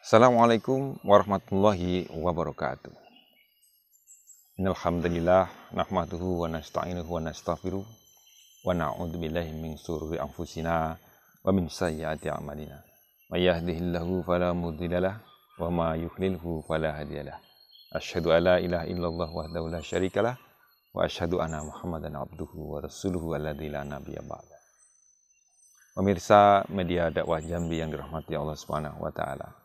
Assalamualaikum warahmatullahi wabarakatuh. Alhamdulillah, nahmaduhu wa nasta'inuhu wa nastaghfiruh wa na'udzu billahi min syururi anfusina wa min sayyiati a'malina. May yahdihillahu fala mudhillalah wa ma yudlilhu fala hadiyalah. Asyhadu an la ilaha illallah wahdahu la syarikalah wa asyhadu anna Muhammadan abduhu wa rasuluhu alladzi la nabiyya ba'da. Pemirsa media dakwah Jambi yang dirahmati Allah Subhanahu wa taala.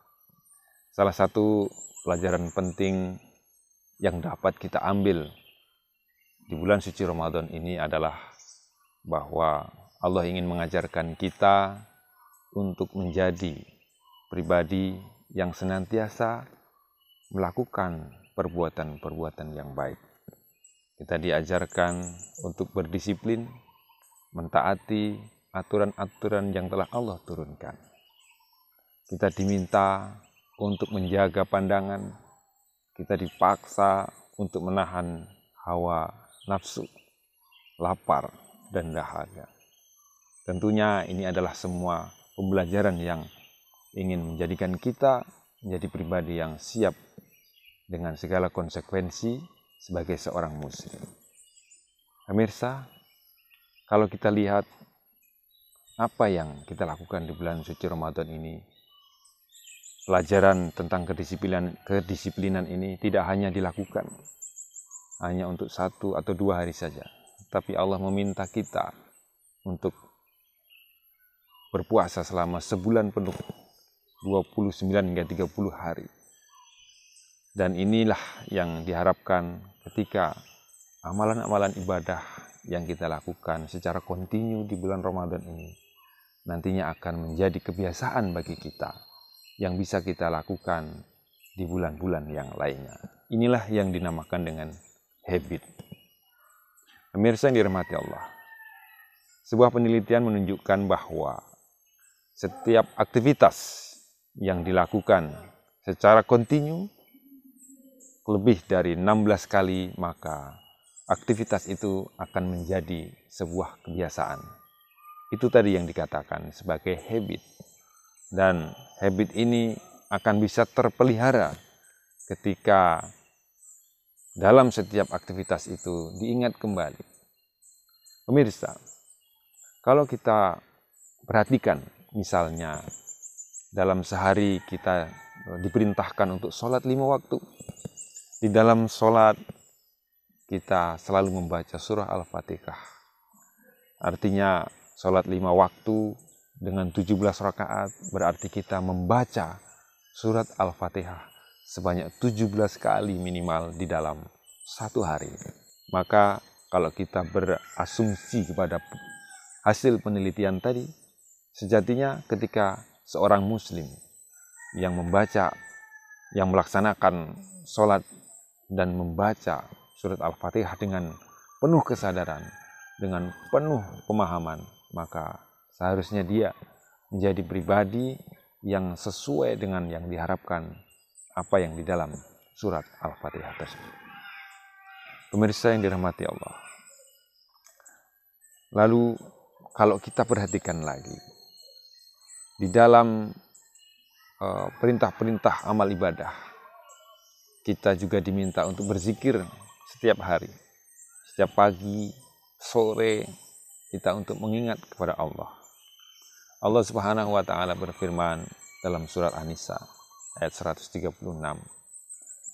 Salah satu pelajaran penting yang dapat kita ambil di bulan suci Ramadan ini adalah bahwa Allah ingin mengajarkan kita untuk menjadi pribadi yang senantiasa melakukan perbuatan-perbuatan yang baik. Kita diajarkan untuk berdisiplin, mentaati aturan-aturan yang telah Allah turunkan. Kita diminta untuk menjaga pandangan, kita dipaksa untuk menahan hawa nafsu, lapar, dan dahaga. Tentunya ini adalah semua pembelajaran yang ingin menjadikan kita menjadi pribadi yang siap dengan segala konsekuensi sebagai seorang muslim. Pemirsa, kalau kita lihat apa yang kita lakukan di bulan suci Ramadan ini, pelajaran tentang kedisiplinan, kedisiplinan ini tidak hanya dilakukan hanya untuk satu atau dua hari saja, tapi Allah meminta kita untuk berpuasa selama sebulan penuh 29 hingga 30 hari. Dan inilah yang diharapkan ketika amalan-amalan ibadah yang kita lakukan secara kontinu di bulan Ramadan ini nantinya akan menjadi kebiasaan bagi kita yang bisa kita lakukan di bulan-bulan yang lainnya. Inilah yang dinamakan dengan habit. Pemirsa yang dirahmati Allah, sebuah penelitian menunjukkan bahwa setiap aktivitas yang dilakukan secara kontinu lebih dari 16 kali, maka aktivitas itu akan menjadi sebuah kebiasaan. Itu tadi yang dikatakan sebagai habit. Dan habit ini akan bisa terpelihara ketika dalam setiap aktivitas itu diingat kembali. Pemirsa, kalau kita perhatikan misalnya dalam sehari kita diperintahkan untuk sholat lima waktu di dalam sholat kita selalu membaca surah Al-Fatihah. Artinya sholat lima waktu dengan 17 rakaat berarti kita membaca surat Al-Fatihah sebanyak 17 kali minimal di dalam satu hari. Maka kalau kita berasumsi kepada hasil penelitian tadi, sejatinya ketika seorang muslim yang membaca, yang melaksanakan sholat dan membaca surat Al-Fatihah dengan penuh kesadaran, dengan penuh pemahaman, maka seharusnya dia menjadi pribadi yang sesuai dengan yang diharapkan apa yang di dalam surat Al-Fatihah tersebut. Pemirsa yang dirahmati Allah. Lalu kalau kita perhatikan lagi di dalam eh, perintah-perintah amal ibadah kita juga diminta untuk berzikir setiap hari. Setiap pagi, sore, kita untuk mengingat kepada Allah. Allah Subhanahu wa taala berfirman dalam surat An-Nisa ayat 136.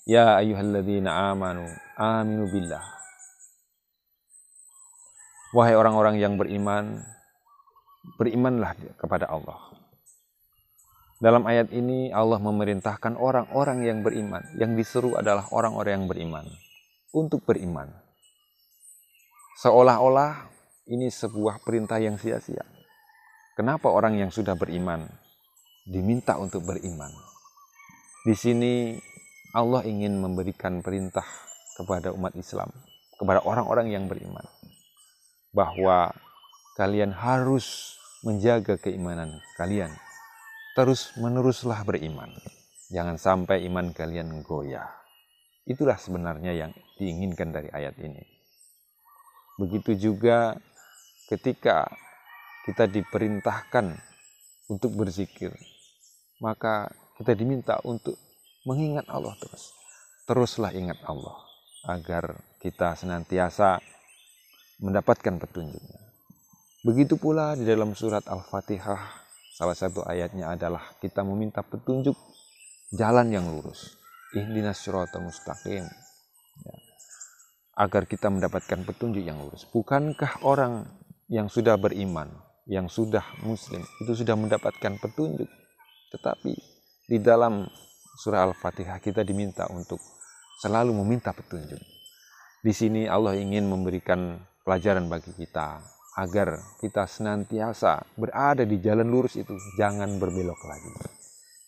Ya ayyuhalladzina amanu aminu billah. Wahai orang-orang yang beriman, berimanlah kepada Allah. Dalam ayat ini Allah memerintahkan orang-orang yang beriman, yang diseru adalah orang-orang yang beriman, untuk beriman. Seolah-olah ini sebuah perintah yang sia-sia. Kenapa orang yang sudah beriman diminta untuk beriman? Di sini Allah ingin memberikan perintah kepada umat Islam, kepada orang-orang yang beriman, bahwa kalian harus menjaga keimanan kalian terus meneruslah beriman. Jangan sampai iman kalian goyah. Itulah sebenarnya yang diinginkan dari ayat ini. Begitu juga ketika kita diperintahkan untuk berzikir, maka kita diminta untuk mengingat Allah terus. Teruslah ingat Allah agar kita senantiasa mendapatkan petunjuknya. Begitu pula di dalam surat Al-Fatihah Salah satu ayatnya adalah kita meminta petunjuk jalan yang lurus. Ihdinas syurata mustaqim. Ya. Agar kita mendapatkan petunjuk yang lurus. Bukankah orang yang sudah beriman, yang sudah muslim, itu sudah mendapatkan petunjuk. Tetapi di dalam surah Al-Fatihah kita diminta untuk selalu meminta petunjuk. Di sini Allah ingin memberikan pelajaran bagi kita agar kita senantiasa berada di jalan lurus itu, jangan berbelok lagi.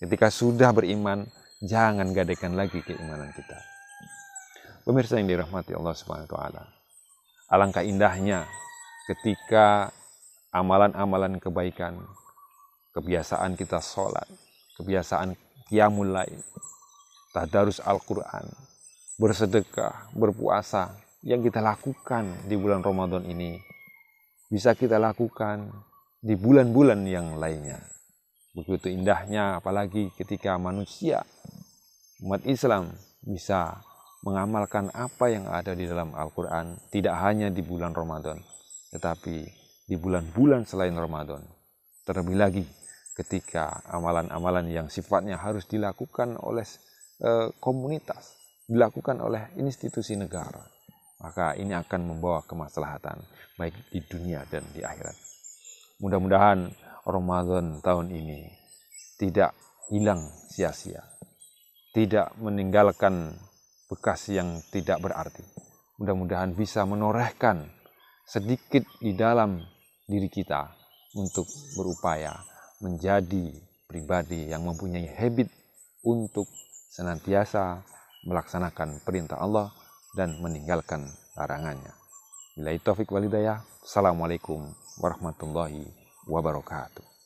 Ketika sudah beriman, jangan gadaikan lagi keimanan kita. Pemirsa yang dirahmati Allah Subhanahu wa taala. Alangkah indahnya ketika amalan-amalan kebaikan, kebiasaan kita sholat, kebiasaan qiyamul lain, tadarus Al-Qur'an, bersedekah, berpuasa yang kita lakukan di bulan Ramadan ini bisa kita lakukan di bulan-bulan yang lainnya. Begitu indahnya apalagi ketika manusia umat Islam bisa mengamalkan apa yang ada di dalam Al-Qur'an tidak hanya di bulan Ramadan tetapi di bulan-bulan selain Ramadan. Terlebih lagi ketika amalan-amalan yang sifatnya harus dilakukan oleh eh, komunitas, dilakukan oleh institusi negara maka ini akan membawa kemaslahatan baik di dunia dan di akhirat. Mudah-mudahan Ramadan tahun ini tidak hilang sia-sia, tidak meninggalkan bekas yang tidak berarti. Mudah-mudahan bisa menorehkan sedikit di dalam diri kita untuk berupaya menjadi pribadi yang mempunyai habit untuk senantiasa melaksanakan perintah Allah dan meninggalkan larangannya. Bila taufik walidayah, Assalamualaikum warahmatullahi wabarakatuh.